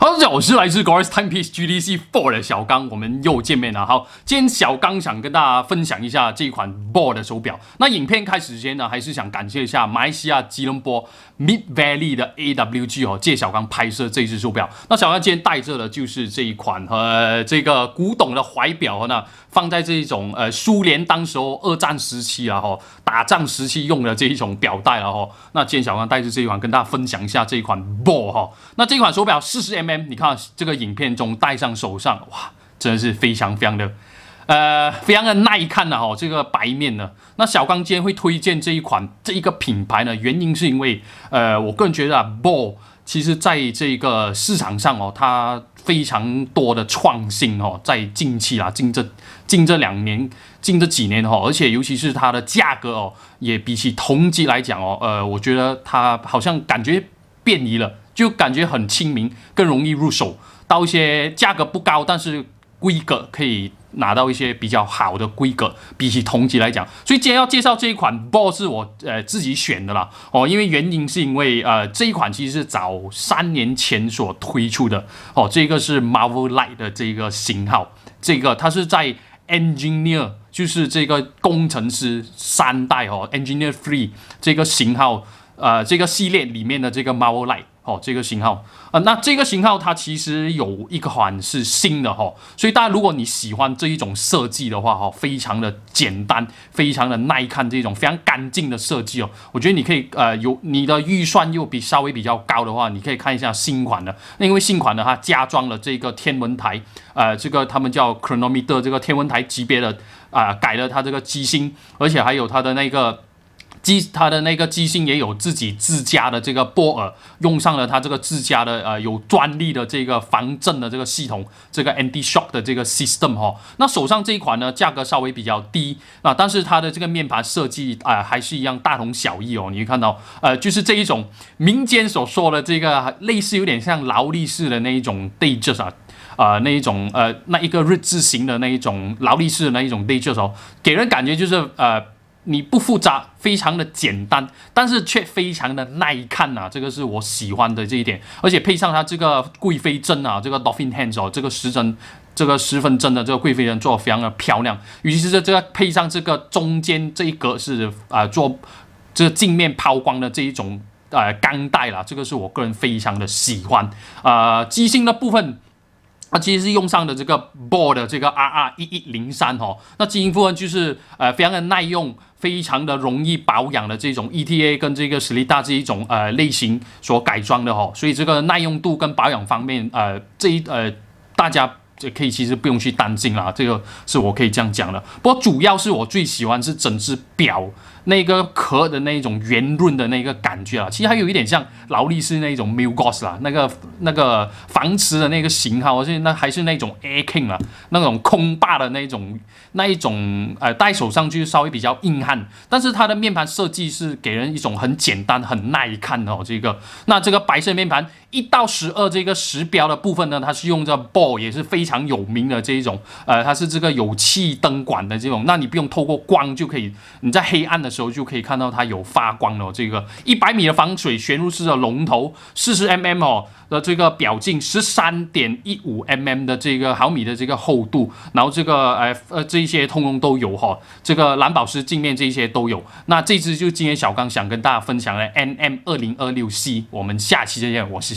哈喽，大家好，我是来自 g o r e s Timepiece GDC Four 的小刚，我们又见面了。好，今天小刚想跟大家分享一下这一款 Ball 的手表。那影片开始之前呢，还是想感谢一下马来西亚吉隆坡 Mid Valley 的 AWG 哦，借小刚拍摄这一手表。那小刚今天戴着的就是这一款，呃，这个古董的怀表，呢，那放在这一种呃苏联当时候二战时期啊，哈，打仗时期用的这一种表带了哈。那今天小刚带着这一款，跟大家分享一下这一款 Ball 哈。那这款手表四十 M。你看这个影片中戴上手上，哇，真的是非常非常的，呃，非常的耐看的哈。这个白面呢，那小刚今天会推荐这一款这一个品牌呢，原因是因为，呃，我个人觉得啊 b a l l 其实在这个市场上哦，它非常多的创新哦，在近期啦，近这近这两年，近这几年哈，而且尤其是它的价格哦，也比起同级来讲哦，呃，我觉得它好像感觉便宜了。就感觉很亲民，更容易入手，到一些价格不高，但是规格可以拿到一些比较好的规格，比起同级来讲。所以今天要介绍这一款 BOSS 是我呃自己选的啦。哦，因为原因是因为呃这一款其实是早三年前所推出的。哦，这个是 Marvel Light 的这个型号，这个它是在 Engineer 就是这个工程师三代哦，Engineer Three 这个型号，呃这个系列里面的这个 Marvel Light。哦，这个型号啊，那这个型号它其实有一款是新的哈，所以大家如果你喜欢这一种设计的话哈，非常的简单，非常的耐看，这种非常干净的设计哦，我觉得你可以呃，有你的预算又比稍微比较高的话，你可以看一下新款的，那因为新款的它加装了这个天文台，呃，这个他们叫 chronometer 这个天文台级别的啊，改了它这个机芯，而且还有它的那个。机它的那个机芯也有自己自家的这个波尔，用上了它这个自家的呃有专利的这个防震的这个系统，这个 ND Shock 的这个 system 哈。那手上这一款呢，价格稍微比较低，那但是它的这个面盘设计啊，还是一样大同小异哦。你会看到，呃，就是这一种民间所说的这个类似有点像劳力士的那一种 d a g e j u s t 啊，啊那一种呃那一个日字型的那一种劳力士的那一种 d a g e j u s t 哦，给人感觉就是呃。你不复杂，非常的简单，但是却非常的耐看呐，这个是我喜欢的这一点，而且配上它这个贵妃针啊，这个 d o l p h i n Hands 哦，这个时针，这个时分针的这个贵妃针做的非常的漂亮，尤其是这这个配上这个中间这一格是啊做这个镜面抛光的这一种呃钢带啦，这个是我个人非常的喜欢，呃机芯的部分。那其实是用上的这个 Board 这个 RR 一一零三哈，那基因复分就是呃非常的耐用，非常的容易保养的这种 ETA 跟这个实力大这一种呃类型所改装的哈，所以这个耐用度跟保养方面呃这一呃大家可以其实不用去担心啦，这个是我可以这样讲的。不过主要是我最喜欢是整只表。那个壳的那种圆润的那个感觉啊，其实还有一点像劳力士那种 m i l g o s 啦，那个那个防磁的那个型号，是那还是那种 Aking 啊，那种空霸的那种那一种呃戴手上去稍微比较硬汉，但是它的面盘设计是给人一种很简单很耐看的哦。这个那这个白色面盘一到十二这个时标的部分呢，它是用这 Ball 也是非常有名的这一种呃，它是这个有气灯管的这种，那你不用透过光就可以你在黑暗的。时候就可以看到它有发光了。这个一百米的防水，悬入式的龙头，四十 mm 哦的这个表径，十三点一五 mm 的这个毫米的这个厚度，然后这个呃呃这些通通都有哈。这个蓝宝石镜面这些都有。那这支就今天小刚想跟大家分享的 NM 二零二六 C，我们下期再见，我是。